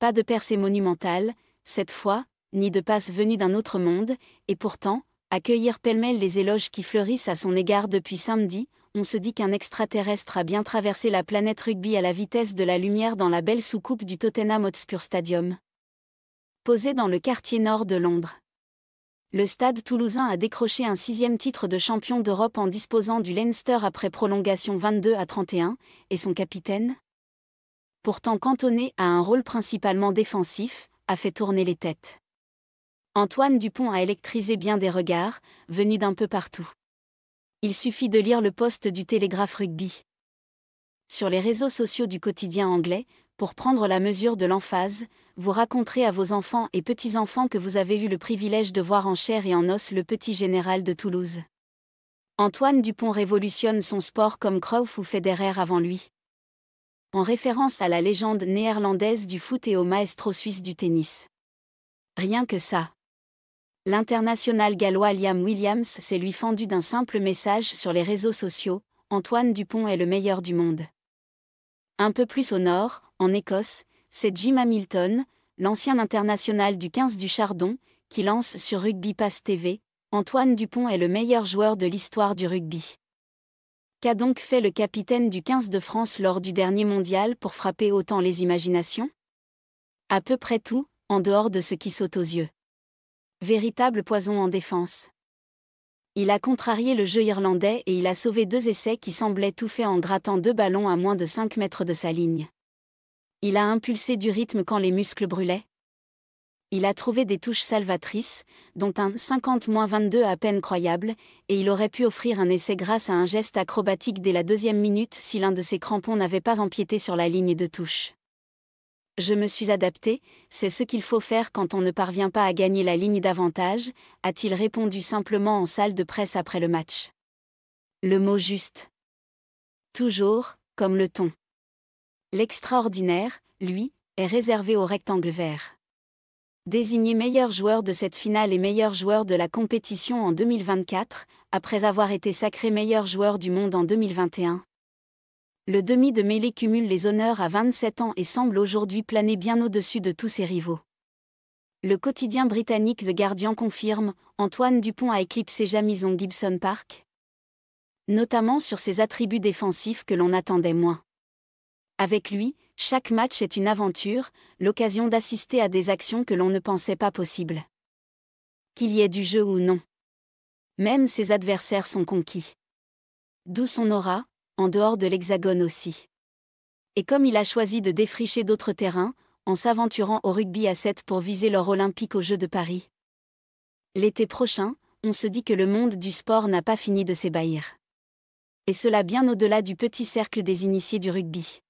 Pas de percée monumentale, cette fois, ni de passe venue d'un autre monde, et pourtant, accueillir pêle-mêle les éloges qui fleurissent à son égard depuis samedi, on se dit qu'un extraterrestre a bien traversé la planète rugby à la vitesse de la lumière dans la belle soucoupe du Tottenham Hotspur Stadium. Posé dans le quartier nord de Londres. Le stade toulousain a décroché un sixième titre de champion d'Europe en disposant du Leinster après prolongation 22 à 31, et son capitaine, pourtant cantonné à un rôle principalement défensif, a fait tourner les têtes. Antoine Dupont a électrisé bien des regards, venus d'un peu partout. Il suffit de lire le poste du Télégraphe Rugby. Sur les réseaux sociaux du quotidien anglais, pour prendre la mesure de l'emphase, vous raconterez à vos enfants et petits-enfants que vous avez eu le privilège de voir en chair et en os le petit général de Toulouse. Antoine Dupont révolutionne son sport comme Croft ou Federer avant lui en référence à la légende néerlandaise du foot et au maestro suisse du tennis. Rien que ça. L'international gallois Liam Williams s'est lui fendu d'un simple message sur les réseaux sociaux, Antoine Dupont est le meilleur du monde. Un peu plus au nord, en Écosse, c'est Jim Hamilton, l'ancien international du 15 du Chardon, qui lance sur Rugby Pass TV, Antoine Dupont est le meilleur joueur de l'histoire du rugby. Qu'a donc fait le capitaine du 15 de France lors du dernier mondial pour frapper autant les imaginations À peu près tout, en dehors de ce qui saute aux yeux. Véritable poison en défense. Il a contrarié le jeu irlandais et il a sauvé deux essais qui semblaient tout faits en grattant deux ballons à moins de 5 mètres de sa ligne. Il a impulsé du rythme quand les muscles brûlaient, il a trouvé des touches salvatrices, dont un 50-22 à peine croyable, et il aurait pu offrir un essai grâce à un geste acrobatique dès la deuxième minute si l'un de ses crampons n'avait pas empiété sur la ligne de touche. Je me suis adapté, c'est ce qu'il faut faire quand on ne parvient pas à gagner la ligne d'avantage, a-t-il répondu simplement en salle de presse après le match. Le mot juste. Toujours, comme le ton. L'extraordinaire, lui, est réservé au rectangle vert désigné meilleur joueur de cette finale et meilleur joueur de la compétition en 2024, après avoir été sacré meilleur joueur du monde en 2021. Le demi de mêlée cumule les honneurs à 27 ans et semble aujourd'hui planer bien au-dessus de tous ses rivaux. Le quotidien britannique The Guardian confirme, Antoine Dupont a éclipsé Jamison Gibson Park, notamment sur ses attributs défensifs que l'on attendait moins. Avec lui, chaque match est une aventure, l'occasion d'assister à des actions que l'on ne pensait pas possibles. Qu'il y ait du jeu ou non. Même ses adversaires sont conquis. D'où son aura, en dehors de l'Hexagone aussi. Et comme il a choisi de défricher d'autres terrains, en s'aventurant au rugby à 7 pour viser l'or olympique aux Jeux de Paris. L'été prochain, on se dit que le monde du sport n'a pas fini de s'ébahir. Et cela bien au-delà du petit cercle des initiés du rugby.